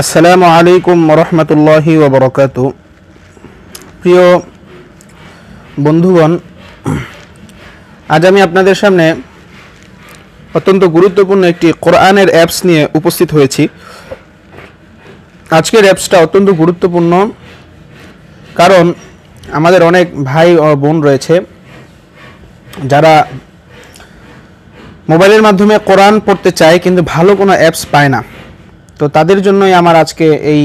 আসসালামু আলাইকুম রহমতুল্লাহি ওবরকাত প্রিয় বন্ধুগণ আজ আমি আপনাদের সামনে অত্যন্ত গুরুত্বপূর্ণ একটি কোরআনের অ্যাপস নিয়ে উপস্থিত হয়েছি আজকের অ্যাপসটা অত্যন্ত গুরুত্বপূর্ণ কারণ আমাদের অনেক ভাই ও বোন রয়েছে যারা মোবাইলের মাধ্যমে কোরআন পড়তে চায় কিন্তু ভালো কোনো অ্যাপস পায় না তো তাদের জন্যই আমার আজকে এই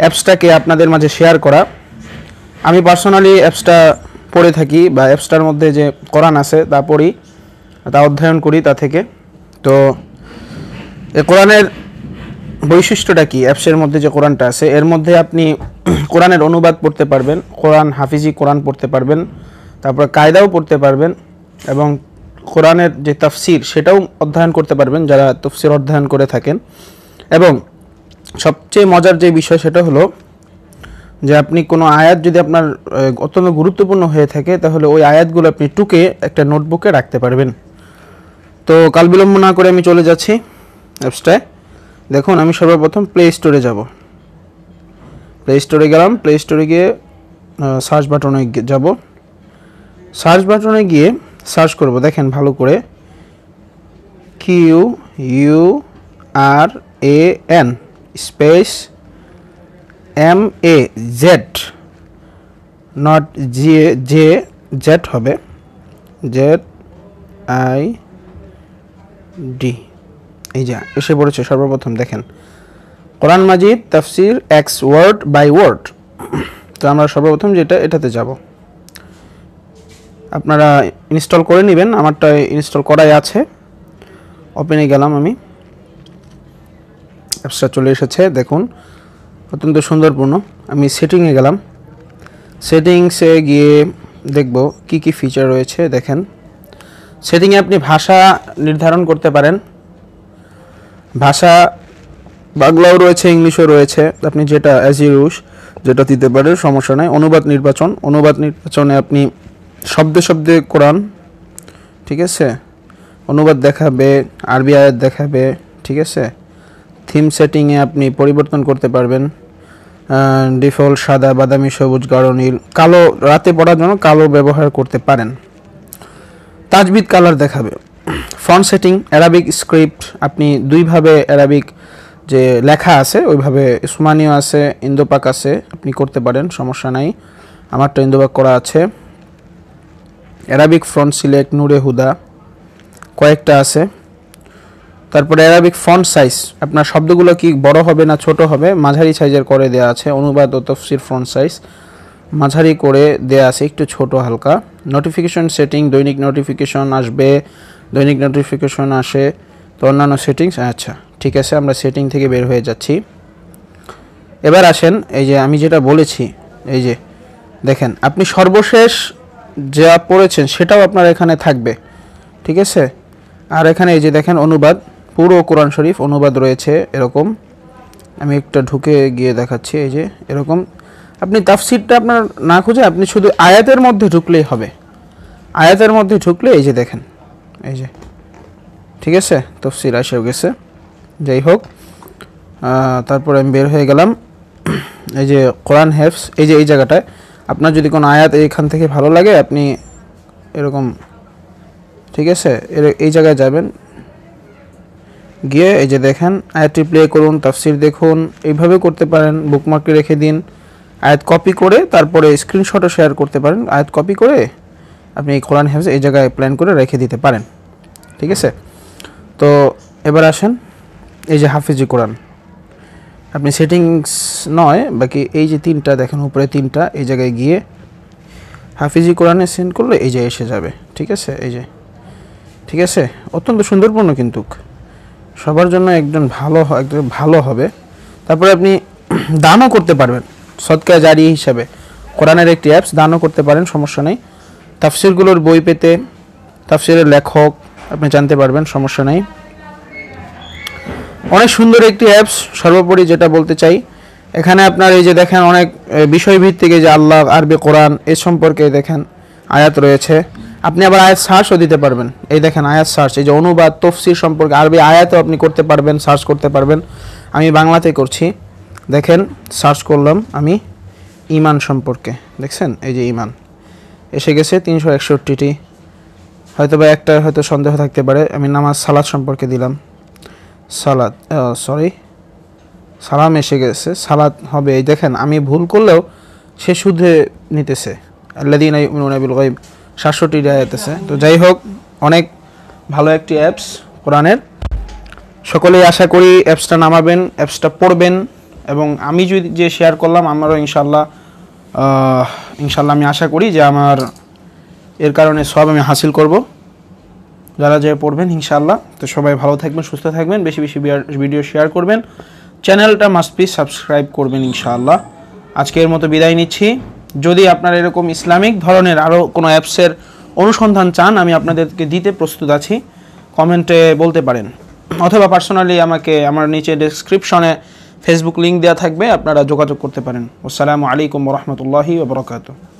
অ্যাপসটাকে আপনাদের মাঝে শেয়ার করা আমি পার্সোনালি অ্যাপসটা পড়ে থাকি বা অ্যাপসটার মধ্যে যে কোরআন আছে তা পড়ি তা অধ্যয়ন করি তা থেকে তো এ কোরআনের বৈশিষ্ট্যটা কি অ্যাপসের মধ্যে যে কোরআনটা আছে এর মধ্যে আপনি কোরআনের অনুবাদ পড়তে পারবেন কোরআন হাফিজি কোরআন পড়তে পারবেন তারপরে কায়দাও পড়তে পারবেন এবং কোরআনের যে তাফসির সেটাও অধ্যয়ন করতে পারবেন যারা তফসির অধ্যয়ন করে থাকেন এবং সবচেয়ে মজার যে বিষয় সেটা হলো যে আপনি কোনো আয়াত যদি আপনার অত্যন্ত গুরুত্বপূর্ণ হয়ে থাকে তাহলে ওই আয়াতগুলো আপনি টুকে একটা নোটবুকে রাখতে পারবেন তো কাল বিলম্ব না করে আমি চলে যাচ্ছি অ্যাপসটায় দেখুন আমি সর্বপ্রথম প্লে স্টোরে যাব প্লে স্টোরে গেলাম প্লে স্টোরে গিয়ে সার্চ বাটনে যাব সার্চ বাটনে গিয়ে সার্চ করব দেখেন ভালো করে Q U R A N space M A Z not G J Z হবে জেড আই ডি এই যা এসে পড়েছে সর্বপ্রথম দেখেন কোরআন মাজিদ তাফসির এক্স ওয়ার্ড বাই ওয়ার্ড তো আমরা সর্বপ্রথম যেটা এটাতে যাব আপনারা ইনস্টল করে নেবেন আমারটা ইনস্টল করাই আছে ওপেনে গেলাম আমি অ্যাপসটা চলে এসেছে দেখুন অত্যন্ত সুন্দরপূর্ণ আমি সেটিংয়ে গেলাম সেটিংসে গিয়ে দেখব কি কি ফিচার রয়েছে দেখেন সেটিংয়ে আপনি ভাষা নির্ধারণ করতে পারেন ভাষা বাংলাও রয়েছে ইংলিশও রয়েছে আপনি যেটা অ্যাজ ইউস যেটা দিতে পারেন সমস্যা নাই অনুবাদ নির্বাচন অনুবাদ নির্বাচনে আপনি শব্দে শব্দে কোরআন ঠিক আছে অনুবাদ দেখাবে আরবি আয়াত দেখাবে ঠিক আছে থিম সেটিংয়ে আপনি পরিবর্তন করতে পারবেন ডিফল্ট সাদা বাদামি সবুজ গাঢ় নীল কালো রাতে পড়ার জন্য কালো ব্যবহার করতে পারেন তাজবিদ কালার দেখাবে ফ্রন্ট সেটিং অ্যারাবিক স্ক্রিপ্ট আপনি দুইভাবে অ্যারাবিক যে লেখা আছে ওইভাবে সুমানীয় আছে ইন্দোপাক আছে আপনি করতে পারেন সমস্যা নাই আমার তো ইন্দোপাক করা আছে অ্যারাবিক ফ্রন্ট সিলেক্ট নুরে হুদা কয়েকটা আছে তারপরে অ্যারাবিক ফন্ট সাইজ আপনার শব্দগুলো কি বড় হবে না ছোট হবে মাঝারি সাইজের করে দেয়া আছে অনুবাদ ও তফসির ফন্ট সাইজ মাঝারি করে দেয়া আছে একটু ছোট হালকা নোটিফিকেশন সেটিং দৈনিক নোটিফিকেশন আসবে দৈনিক নোটিফিকেশন আসে তো অন্যান্য সেটিংস আচ্ছা ঠিক আছে আমরা সেটিং থেকে বের হয়ে যাচ্ছি এবার আসেন এই যে আমি যেটা বলেছি এই যে দেখেন আপনি সর্বশেষ যা পড়েছেন সেটাও আপনার এখানে থাকবে ঠিক আছে আর এখানে এই যে দেখেন অনুবাদ পুরো কোরআন শরীফ অনুবাদ রয়েছে এরকম আমি একটা ঢুকে গিয়ে দেখাচ্ছি এই যে এরকম আপনি তাফসিরটা আপনার না খুঁজে আপনি শুধু আয়াতের মধ্যে ঢুকলেই হবে আয়াতের মধ্যে ঢুকলে এই যে দেখেন এই যে ঠিক আছে তফসির আসেও গেছে যাই হোক তারপরে আমি বের হয়ে গেলাম এই যে কোরআন হেফস এই যে এই জায়গাটায় আপনার যদি কোনো আয়াত এইখান থেকে ভালো লাগে আপনি এরকম ঠিক আছে এই জায়গায় যাবেন গিয়ে এই যে দেখেন আয়াতটি প্লে করুন তাফসির দেখুন এইভাবে করতে পারেন বুকমার্কে রেখে দিন আয়াত কপি করে তারপরে স্ক্রিনশটও শেয়ার করতে পারেন আয়াত কপি করে আপনি এই কোরআন হ্যাফজ এই জায়গায় প্ল্যান করে রেখে দিতে পারেন ঠিক আছে তো এবার আসেন এই যে হাফিজি কোরআন আপনি সেটিংস নয় বাকি এই যে তিনটা দেখেন উপরে তিনটা এই জায়গায় গিয়ে হাফিজি কোরআনে সেন্ড করলে এই যে এসে যাবে ঠিক আছে এই যে ঠিক আছে অত্যন্ত সুন্দরপূর্ণ কিন্তু সবার জন্য একজন ভালো একজন ভালো হবে তারপরে আপনি দানও করতে পারবেন সৎকা জারি হিসাবে কোরআনের একটি অ্যাপস দানও করতে পারেন সমস্যা নেই তাফসিরগুলোর বই পেতে তাফসিরের লেখক আপনি জানতে পারবেন সমস্যা নেই অনেক সুন্দর একটি অ্যাপস সর্বোপরি যেটা বলতে চাই এখানে আপনার এই যে দেখেন অনেক বিষয়ভিত্তিক যে আল্লাহ আরবি কোরআন এ সম্পর্কে দেখেন আয়াত রয়েছে আপনি আবার আয়াত সার্চও দিতে পারবেন এই দেখেন আয়াত সার্চ এই যে অনুবাদ তফসির সম্পর্কে আরবি আয়াতও আপনি করতে পারবেন সার্চ করতে পারবেন আমি বাংলাতে করছি দেখেন সার্চ করলাম আমি ইমান সম্পর্কে দেখছেন এই যে ইমান এসে গেছে তিনশো একষট্টিটি হয়তো বা একটা হয়তো সন্দেহ থাকতে পারে আমি নামাজ সালাদ সম্পর্কে দিলাম সালাদ সরি সালাম এসে গেছে সালাদ হবে এই দেখেন আমি ভুল করলেও সে শুধু নিতেছে আল্লাদিন বিল গাইব সাতশোটি আয়াতেছে তো যাই হোক অনেক ভালো একটি অ্যাপস কোরআনের সকলেই আশা করি অ্যাপসটা নামাবেন অ্যাপসটা পড়বেন এবং আমি যদি যে শেয়ার করলাম আমারও ইনশাল্লাহ ইনশাল্লাহ আমি আশা করি যে আমার এর কারণে সব আমি হাসিল করব যারা যে পড়বেন ইনশাল্লাহ তো সবাই ভালো থাকবেন সুস্থ থাকবেন বেশি বেশি ভিডিও শেয়ার করবেন চ্যানেলটা মাস্ট প্লিজ সাবস্ক্রাইব করবেন ইনশাআল্লাহ আজকের মতো বিদায় নিচ্ছি যদি আপনারা এরকম ইসলামিক ধরনের আরও কোনো অ্যাপসের অনুসন্ধান চান আমি আপনাদেরকে দিতে প্রস্তুত আছি কমেন্টে বলতে পারেন অথবা পার্সোনালি আমাকে আমার নিচে ডেসক্রিপশনে ফেসবুক লিঙ্ক দেওয়া থাকবে আপনারা যোগাযোগ করতে পারেন আসসালামু আলাইকুম রহমতুল্লাহি ওবরাকাতু